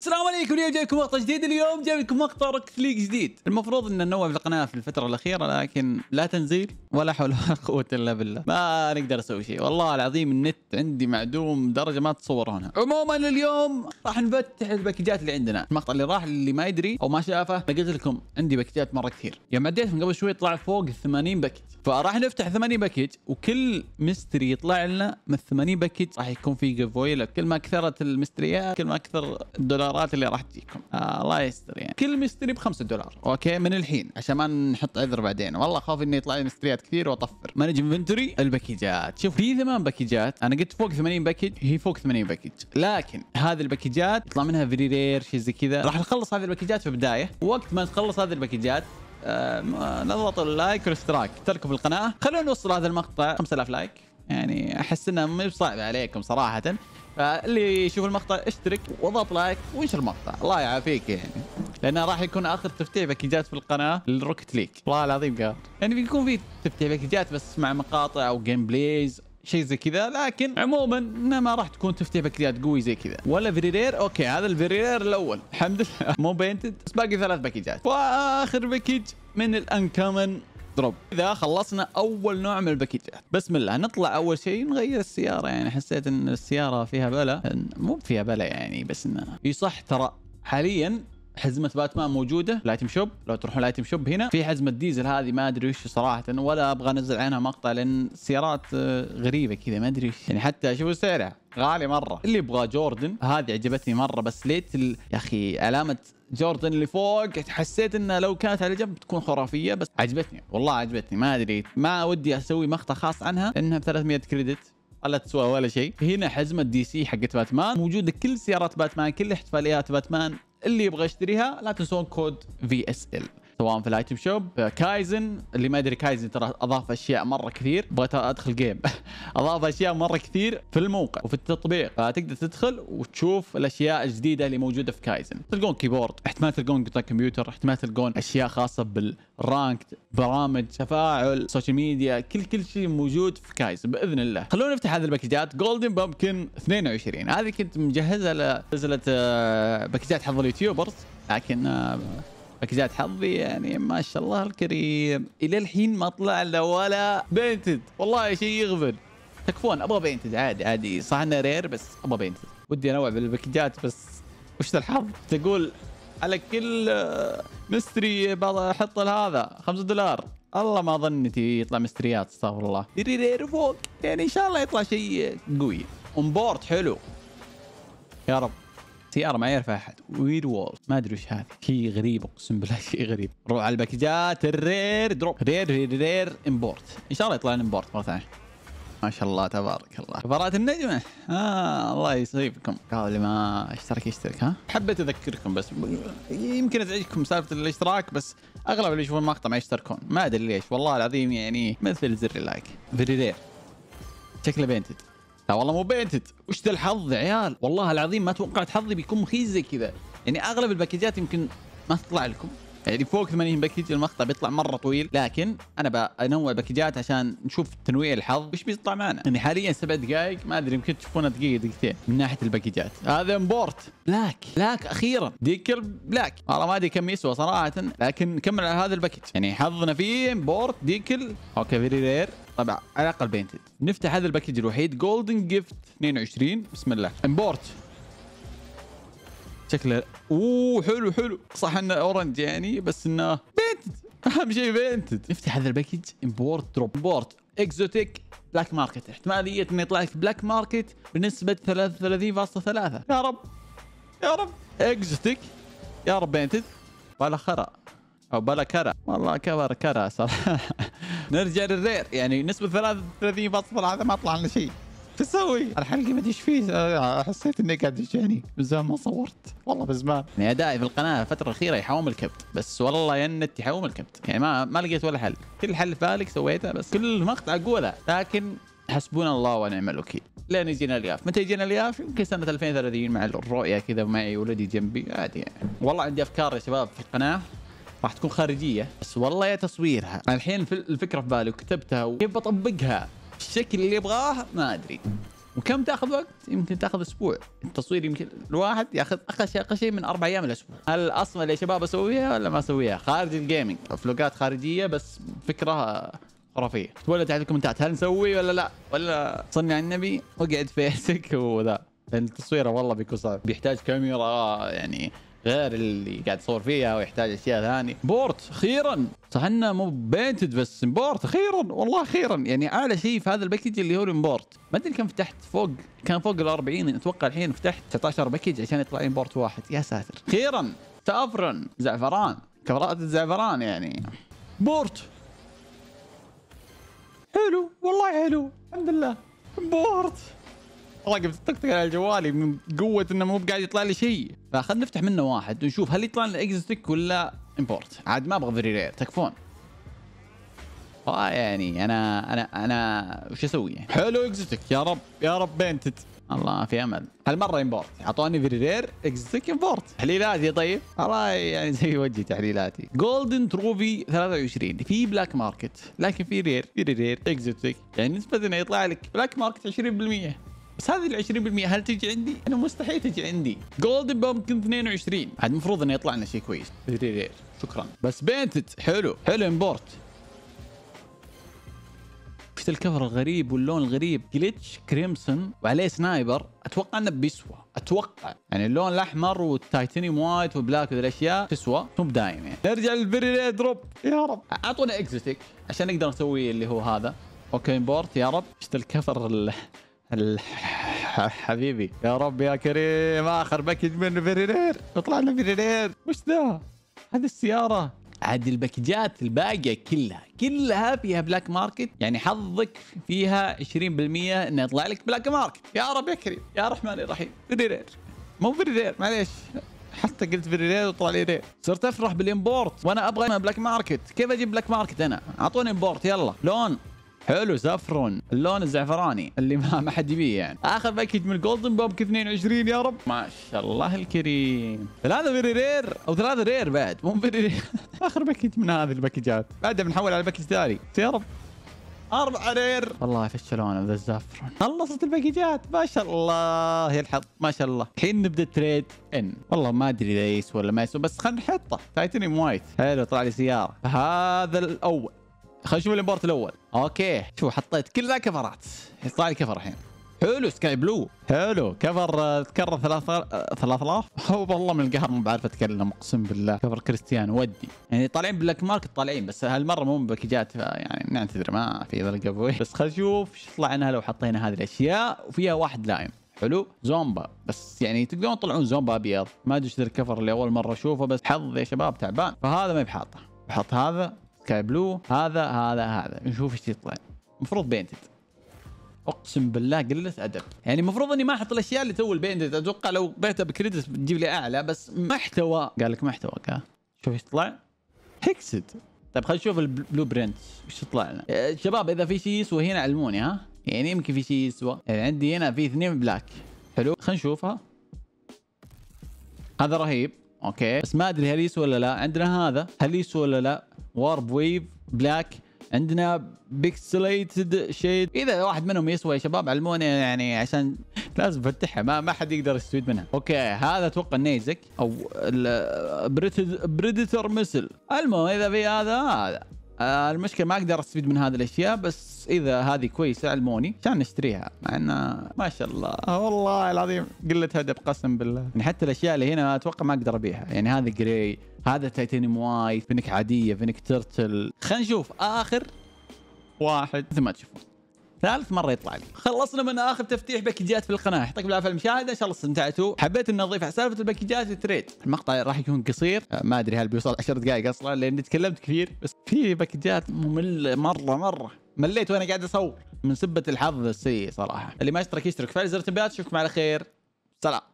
السلام عليكم اليوم جايكم مقطع جديد اليوم جايكم مقطع روكت ليج جديد المفروض ان ننوع القناه في الفتره الاخيره لكن لا تنزيل ولا حول ولا قوه الا بالله ما نقدر نسوي شيء والله العظيم النت عندي معدوم درجه ما تتصورونها عموما اليوم راح نفتح الباكجات اللي عندنا المقطع اللي راح اللي ما يدري او ما شافه انا قلت لكم عندي باكجات مره كثير يوم عديت من قبل شوي طلع فوق ال 80 باكج فراح نفتح 80 باكج وكل مستري يطلع لنا من 80 باكج راح يكون في جيف كل ما كثرت المستريات كل ما كثر الدولار الدولارات اللي راح تجيكم آه الله يستر يعني كل مستري ب 5 دولار اوكي من الحين عشان ما نحط عذر بعدين والله خاف انه يطلع لي مستريات كثير واطفر مانج انفنتوري الباكيجات شوف في ثمان باكيجات انا قلت فوق 80 باكيج هي فوق 80 باكيج لكن هذه الباكيجات يطلع منها فيري رير شيء زي كذا راح نخلص هذه الباكيجات في البدايه وقت ما نخلص هذه الباكيجات آه، نضغط اللايك والاشتراك في القناه خلونا نوصل هذا المقطع 5000 لايك يعني احس انها مو صعبه عليكم صراحه اللي يشوف المقطع اشترك واضغط لايك وانشر المقطع الله يعافيك يعني لانه راح يكون اخر تفتيح باكجات في القناه للروكت ليك والله العظيم قال يعني بيكون في تفتيح باكجات بس مع مقاطع او جيم بليز شيء زي كذا لكن عموما ما راح تكون تفتيح باكجات قوي زي كذا ولا فريرير اوكي هذا الفريرير الاول الحمد لله مو بينتد بس باقي ثلاث باكجات واخر باكج من الانكمن دروب اذا خلصنا اول نوع من الباكيجات بسم الله نطلع اول شيء نغير السياره يعني حسيت ان السياره فيها بلا مو فيها بلا يعني بس انه اي صح ترى حاليا حزمه باتمان موجوده لايتم شوب لو تروحون لايتم شوب هنا في حزمه ديزل هذه ما ادري وش صراحه ولا ابغى انزل عنها مقطع لان سيارات آه، غريبه كذا ما ادري وش يعني حتى شوفوا سعرها غالي مره اللي يبغى جوردن هذه عجبتني مره بس ليت ال... يا اخي علامه جوردن اللي فوق حسيت انها لو كانت على جنب تكون خرافيه بس عجبتني والله عجبتني ما ادري ما ودي اسوي مقطع خاص عنها انها ب 300 كريدت لا تسوى ولا شيء هنا حزمه دي سي حقت باتمان موجوده كل سيارات باتمان كل احتفاليات باتمان اللي يبغى يشتريها لا تنسون كود في اس ال سواء في الايتم شوب كايزن اللي ما يدري كايزن ترى اضاف اشياء مره كثير بغيت ادخل جيم اضاف اشياء مره كثير في الموقع وفي التطبيق فتقدر تدخل وتشوف الاشياء الجديده اللي موجوده في كايزن تلقون كيبورد احتمال تلقون قطع كمبيوتر احتمال تلقون اشياء خاصه بالرانك برامج تفاعل سوشيال ميديا كل كل شيء موجود في كايزن باذن الله خلونا نفتح هذه الباكجات جولدن بامكن 22 هذه كنت مجهزها لسلسله آه، باكجات حظ اليوتيوبرز لكن آه، ركزات حظي يعني ما شاء الله الكريم الى الحين ما طلع لا ولا بينتد والله شيء يغفل تكفون ابغى بينتد عادي عادي صح انه رير بس ابغى بينتد ودي انوع بالباكجات بس وش الحظ تقول على كل مستري بحط هذا 5 دولار الله ما ظنيتي يطلع مستريات استغفر الله ري رير فوق يعني ان شاء الله يطلع شيء قوي اون بورد حلو يا رب سياره ما يعرفها احد وير وول ما ادري وش هذه شيء غريب اقسم بالله شيء غريب نروح على الباكجات الرير دروب رير رير رير امبورت ان شاء الله يطلع لنا امبورت مره ثانيه ما شاء الله تبارك الله كفرات النجمة آه الله يصيبكم قال اللي ما اشترك يشترك ها حبيت اذكركم بس يمكن ازعجكم سالفة الاشتراك بس اغلب اللي يشوفون المقطع ما يشتركون ما ادري ليش والله العظيم يعني مثل زر اللايك فيري رير شكله بينتد لا والله مو بيتد وش ذا الحظ يا عيال والله العظيم ما توقعت حظي بيكون مخيز زي كذا يعني اغلب الباكجات يمكن ما تطلع لكم يعني فوق 80 باكج المقطع بيطلع مره طويل لكن انا بنوع باكجات عشان نشوف تنويع الحظ وش بيطلع معنا يعني حاليا سبع دقائق ما ادري يمكن تشوفونها دقيقه دقيقتين من ناحيه الباكجات هذا امبورت بلاك بلاك اخيرا ديك بلاك والله ما ادري كم يسوى صراحه لكن نكمل على هذا الباكج يعني حظنا فيه امبورت ديكل اوكي فيري رير طبعا على الاقل بينتد نفتح هذا الباكج الوحيد جولدن جيفت 22 بسم الله امبورت شكله اوه حلو حلو صح انه اورنج يعني بس انه بينتد اهم شيء بينتد نفتح هذا الباكج امبورت دروب امبورت اكزوتيك بلاك ماركت احتماليه انه يطلع لك بلاك ماركت بنسبه 33.3 يا رب يا رب اكزوتيك يا رب بينتد بلا خرا او بلا كرا والله كبر كرا صراحه نرجع للرير يعني نسبه هذا ما طلع لنا شيء تسوي الحلقه ما ادري ايش فيه حسيت اني قاعد يعني من زمان ما صورت والله من زمان يعني ادائي في القناه الفتره الاخيره يحوم الكبت بس والله يا النت يحوم الكبت يعني ما ما لقيت ولا حل كل حل في بالك سويته بس كل مقطع اقوله لكن حسبنا الله ونعم الوكيل لين يجينا الياف متى يجينا الياف يمكن سنه 2030 مع الرؤيه كذا معي ولدي جنبي عادي يعني والله عندي افكار يا شباب في القناه راح تكون خارجيه بس والله يا تصويرها الحين الفكره في بالي وكتبتها وكيف بطبقها الشكل اللي يبغاه ما ادري وكم تاخذ وقت؟ يمكن تاخذ اسبوع، التصوير يمكن الواحد ياخذ اقل شيء اقل شيء من اربع ايام الاسبوع. هل اصلا يا شباب اسويها ولا ما اسويها؟ خارج الجيمنج، فلوقات خارجيه بس فكره خرافيه. ولا تحت الكومنتات هل نسوي ولا لا؟ ولا صلي على النبي واقعد في وذا. التصوير والله بيكون صعب، بيحتاج كاميرا يعني غير اللي قاعد تصور فيها ويحتاج اشياء ثانيه بورت اخيرا صح انه مو بينتد بس امبورت اخيرا والله اخيرا يعني اعلى شيء في هذا الباكج اللي هو الامبورت ما ادري كم فتحت فوق كان فوق ال 40 يعني اتوقع الحين فتحت 19 باكج عشان يطلع لي امبورت واحد يا ساتر اخيرا تافرن زعفران كفرات الزعفران يعني بورت حلو والله حلو الحمد لله بورت والله قمت طقطق على جوالي من قوه انه مو قاعد يطلع لي شيء فخلنا نفتح منه واحد ونشوف هل يطلع لنا اكزتك ولا امبورت عاد ما ابغى فري رير تكفون اه يعني انا انا انا وش اسوي يعني؟ حلو اكزتك يا رب يا رب بينتد الله في امل هالمره امبورت اعطوني فيري رير اكزتك امبورت تحليلاتي طيب والله يعني زي وجهي تحليلاتي جولدن تروفي 23 في بلاك ماركت لكن في رير فيري رير اكزتك يعني نسبه انه يطلع لك بلاك ماركت 20% بس هذه ال 20% هل تجي عندي؟ انا مستحيل تجي عندي جولدن بامكن 22 عاد المفروض انه يطلع لنا شيء كويس مدري شكرا بس بينتد حلو حلو امبورت شفت الكفر الغريب واللون الغريب جلتش كريمسون وعليه سنايبر اتوقع انه بيسوى اتوقع يعني اللون الاحمر والتايتانيوم وايت وذي والاشياء تسوى مو بدايم يعني نرجع للبري دروب يا رب اعطونا اكزوتيك عشان نقدر نسوي اللي هو هذا اوكي امبورت يا رب شفت الكفر حبيبي يا رب يا كريم اخر باكج من فيرينير يطلع لنا فيرينير وش ذا؟ هذه السياره عاد الباكجات الباقيه كلها كلها فيها بلاك ماركت يعني حظك فيها 20% انه يطلع لك بلاك ماركت يا رب يا كريم يا رحمن الرحيم فيرينير مو فيرينير معليش حتى قلت فيرينير وطلع لي رير صرت افرح بالامبورت وانا ابغى بلاك ماركت كيف اجيب بلاك ماركت انا اعطوني امبورت يلا لون حلو زفرون اللون الزعفراني اللي ما ما حد يبيه يعني اخر باكج من الجولدن بوب 22 يا رب ما شاء الله الكريم ثلاثه فيري رير او ثلاثه رير بعد مو فيري رير اخر باكج من هذه الباكجات بعدها بنحول على باكج ثاني يا رب اربع رير والله فشلونا ذا الزفرون خلصت الباكجات ما شاء الله يا الحظ ما شاء الله الحين نبدا تريد ان والله ما ادري اذا يسوى ولا ما يسوى بس خلينا نحطه تايتنيوم وايت حلو طلع لي سياره هذا الاول خلينا نشوف الامبورت الاول اوكي شوف حطيت كلها كفرات يطلع لي كفر الحين حلو سكاي بلو حلو كفر آه، تكرر ثلاث آه، ثلاث الاف هو والله من القهر ما بعرف اتكلم اقسم بالله كفر كريستيانو ودي يعني طالعين بلاك ماركت طالعين بس هالمره مو بكيجات يعني نعتذر ما في ذا القبوي بس خلينا نشوف شو يطلع لنا لو حطينا هذه الاشياء وفيها واحد لايم حلو زومبا بس يعني تقدرون تطلعون زومبا ابيض ما ادري ايش الكفر اللي اول مره اشوفه بس حظ يا شباب تعبان فهذا ما بحاطه بحط هذا سكاي بلو هذا هذا هذا نشوف ايش يطلع المفروض بينتد اقسم بالله قله ادب يعني المفروض اني ما احط الاشياء اللي تو البينتد اتوقع لو بعتها بكريدت بتجيب لي اعلى بس محتوى قال لك محتوى شوف ايش يطلع هيكسد طيب خلينا نشوف البلو برنت ايش يطلع لنا أه، شباب اذا في شيء يسوى هنا علموني ها يعني يمكن في شيء يسوى يعني عندي هنا في اثنين بلاك حلو خلينا نشوفها هذا رهيب اوكي بس ما ادري هل يسوى ولا لا عندنا هذا هل يسوى ولا لا وارب ويف بلاك عندنا بيكسليتد شيد اذا واحد منهم يسوى يا شباب علمونا يعني عشان لازم افتحها ما ما حد يقدر يستفيد منها اوكي هذا اتوقع نيزك او بريدتر مثل المهم اذا في هذا هذا آه، المشكله ما اقدر استفيد من هذه الاشياء بس اذا هذه كويسه علموني عشان نشتريها مع انه ما شاء الله آه، والله العظيم قله هدف قسم بالله يعني حتى الاشياء اللي هنا اتوقع ما اقدر ابيعها يعني هذا جراي هذا تايتانيوم وايت فينك عاديه فينك ترتل خلينا نشوف اخر واحد مثل ما تشوفون ثالث مره يطلع لي خلصنا من اخر تفتيح باكجات في القناه يعطيكم العافيه المشاهده ان شاء الله استمتعتوا حبيت ان اضيف على سالفه الباكجات التريد المقطع راح يكون قصير آه، ما ادري هل بيوصل 10 دقائق اصلا لاني تكلمت كثير بس في باكجات ممله مره مره مليت وانا قاعد اصور من سبه الحظ السيء صراحه اللي ما يشترك يشترك فعل زر التنبيهات اشوفكم على خير سلام